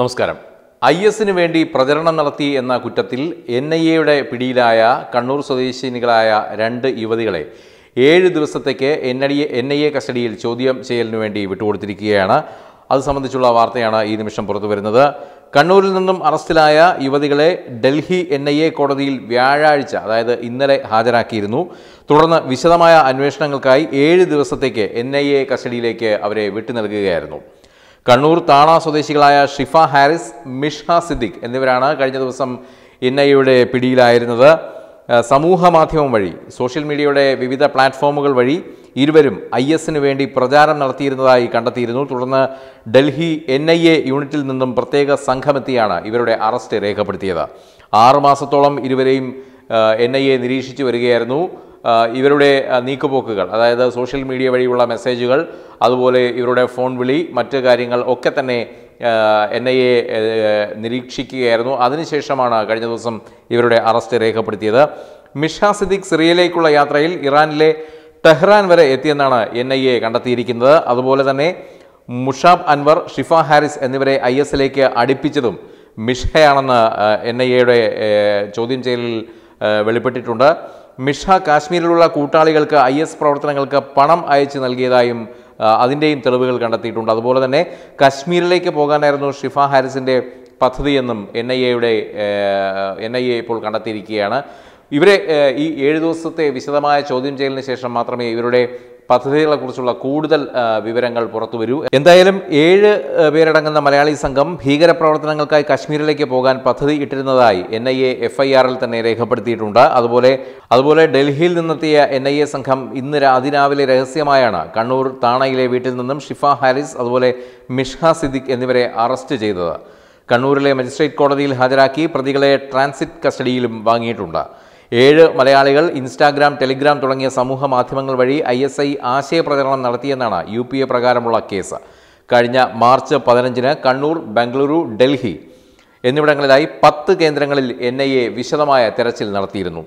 നമസ്കാരം ഐ എസിന് വേണ്ടി പ്രചരണം നടത്തി എന്ന കുറ്റത്തിൽ എൻ ഐ എയുടെ പിടിയിലായ കണ്ണൂർ സ്വദേശിനികളായ രണ്ട് യുവതികളെ ഏഴ് ദിവസത്തേക്ക് N I N I A കസ്റ്റഡിയിൽ ചോദ്യം ചെയ്യലിനു വേണ്ടി വിട്ടുകൊടുത്തിരിക്കുകയാണ് അത് സംബന്ധിച്ചുള്ള വാർത്തയാണ് ഈ നിമിഷം പുറത്തു വരുന്നത് കണ്ണൂരിൽ നിന്നും അറസ്റ്റിലായ യുവതികളെ ഡൽഹി എൻ ഐ എ കോടതിയിൽ വ്യാഴാഴ്ച അതായത് ഇന്നലെ ഹാജരാക്കിയിരുന്നു തുടർന്ന് വിശദമായ അന്വേഷണങ്ങൾക്കായി ഏഴ് ദിവസത്തേക്ക് എൻ ഐ എ കസ്റ്റഡിയിലേക്ക് അവരെ വിട്ടു നൽകുകയായിരുന്നു കണ്ണൂർ താണ സ്വദേശികളായ ഷിഫ ഹാരിസ് മിഷ്ഹ സിദ്ദിഖ് എന്നിവരാണ് കഴിഞ്ഞ ദിവസം എൻ ഐ എയുടെ പിടിയിലായിരുന്നത് സമൂഹ മാധ്യമം വഴി സോഷ്യൽ മീഡിയയുടെ വിവിധ പ്ലാറ്റ്ഫോമുകൾ വഴി ഇരുവരും ഐ എസിന് വേണ്ടി പ്രചാരം നടത്തിയിരുന്നതായി കണ്ടെത്തിയിരുന്നു തുടർന്ന് ഡൽഹി എൻ ഐ എ യൂണിറ്റിൽ നിന്നും പ്രത്യേക സംഘമെത്തിയാണ് ഇവരുടെ അറസ്റ്റ് രേഖപ്പെടുത്തിയത് ആറുമാസത്തോളം ഇരുവരെയും എൻ ഐ എ നിരീക്ഷിച്ചു വരികയായിരുന്നു ഇവരുടെ നീക്കുപോക്കുകൾ അതായത് സോഷ്യൽ മീഡിയ വഴിയുള്ള മെസ്സേജുകൾ അതുപോലെ ഇവരുടെ ഫോൺ വിളി മറ്റ് കാര്യങ്ങൾ ഒക്കെ തന്നെ എൻ ഐ എ നിരീക്ഷിക്കുകയായിരുന്നു അതിനുശേഷമാണ് കഴിഞ്ഞ ദിവസം ഇവരുടെ അറസ്റ്റ് രേഖപ്പെടുത്തിയത് മിഷാ സിദ്ദിഖ് സിറിയയിലേക്കുള്ള യാത്രയിൽ ഇറാനിലെ ടെഹ്റാൻ വരെ എത്തിയെന്നാണ് എൻ ഐ എ കണ്ടെത്തിയിരിക്കുന്നത് അതുപോലെ തന്നെ മുഷാബ് അൻവർ ഷിഫ ഹാരിസ് എന്നിവരെ ഐ എസിലേക്ക് അടുപ്പിച്ചതും മിഷയാണെന്ന് എൻ ഐ എയുടെ ചോദ്യം ചെയ്യലിൽ വെളിപ്പെട്ടിട്ടുണ്ട് മിഷ കാശ്മീരിലുള്ള കൂട്ടാളികൾക്ക് ഐ എസ് പ്രവർത്തനങ്ങൾക്ക് പണം അയച്ചു നൽകിയതായും അതിൻ്റെയും തെളിവുകൾ കണ്ടെത്തിയിട്ടുണ്ട് അതുപോലെ തന്നെ കശ്മീരിലേക്ക് പോകാനായിരുന്നു ഷിഫ ഹാരിസിൻ്റെ പദ്ധതിയെന്നും എൻ ഐ എയുടെ എൻ ഐ എ ഇപ്പോൾ കണ്ടെത്തിയിരിക്കുകയാണ് ഇവരെ ഈ ഏഴ് ദിവസത്തെ വിശദമായ ചോദ്യം ചെയ്യലിന് ശേഷം മാത്രമേ ഇവരുടെ കുറിച്ചുള്ള കൂടുതൽ വിവരങ്ങൾ പുറത്തു വരൂ എന്തായാലും ഏഴ് പേരടങ്ങുന്ന മലയാളി സംഘം ഭീകരപ്രവർത്തനങ്ങൾക്കായി കാശ്മീരിലേക്ക് പോകാൻ പദ്ധതി ഇട്ടിരുന്നതായി N I A F I ആറിൽ തന്നെ രേഖപ്പെടുത്തിയിട്ടുണ്ട് അതുപോലെ അതുപോലെ ഡൽഹിയിൽ നിന്നെത്തിയ എൻ ഐ എ സംഘം ഇന്ന് അതിരാവിലെ രഹസ്യമായാണ് കണ്ണൂർ താണയിലെ വീട്ടിൽ നിന്നും ഷിഫ ഹാരിസ് അതുപോലെ മിഷ്ഹ സിദ്ദിഖ് എന്നിവരെ അറസ്റ്റ് ചെയ്തത് കണ്ണൂരിലെ മജിസ്ട്രേറ്റ് കോടതിയിൽ ഹാജരാക്കി പ്രതികളെ ട്രാൻസിറ്റ് കസ്റ്റഡിയിലും വാങ്ങിയിട്ടുണ്ട് ഏഴ് മലയാളികൾ ഇൻസ്റ്റാഗ്രാം ടെലിഗ്രാം തുടങ്ങിയ സമൂഹ മാധ്യമങ്ങൾ വഴി ഐ എസ് ഐ ആശയപ്രചരണം നടത്തിയെന്നാണ് യു പി എ പ്രകാരമുള്ള കേസ് കഴിഞ്ഞ മാർച്ച് പതിനഞ്ചിന് കണ്ണൂർ ബംഗളൂരു ഡൽഹി എന്നിവിടങ്ങളിലായി പത്ത് കേന്ദ്രങ്ങളിൽ എൻ ഐ എ വിശദമായ തെരച്ചിൽ നടത്തിയിരുന്നു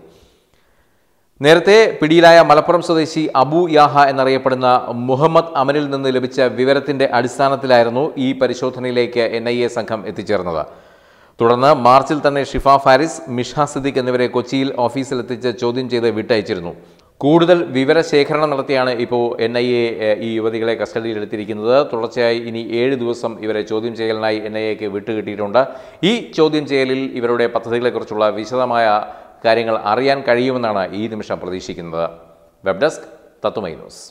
നേരത്തെ പിടിയിലായ മലപ്പുറം സ്വദേശി അബു യാഹ എന്നറിയപ്പെടുന്ന മുഹമ്മദ് അമനിൽ നിന്ന് ലഭിച്ച വിവരത്തിന്റെ അടിസ്ഥാനത്തിലായിരുന്നു ഈ പരിശോധനയിലേക്ക് എൻ സംഘം എത്തിച്ചേർന്നത് തുടർന്ന് മാർച്ചിൽ തന്നെ ഷിഫ ഫാരിസ് മിഷ സിദ്ദിഖ് എന്നിവരെ കൊച്ചിയിൽ ഓഫീസിലെത്തിച്ച് ചോദ്യം ചെയ്ത് വിട്ടയച്ചിരുന്നു കൂടുതൽ വിവരശേഖരണം നടത്തിയാണ് ഇപ്പോൾ എൻ ഐ എ ഈ യുവതികളെ കസ്റ്റഡിയിലെടുത്തിരിക്കുന്നത് തുടർച്ചയായി ഇനി ഏഴ് ദിവസം ഇവരെ ചോദ്യം ചെയ്യലിനായി എൻ ഐ എക്ക് വിട്ടുകിട്ടിയിട്ടുണ്ട് ഈ ചോദ്യം ചെയ്യലിൽ ഇവരുടെ പദ്ധതികളെക്കുറിച്ചുള്ള വിശദമായ കാര്യങ്ങൾ അറിയാൻ കഴിയുമെന്നാണ് ഈ നിമിഷം പ്രതീക്ഷിക്കുന്നത് വെബ് ഡെസ്ക് തത്തുമൈ ന്യൂസ്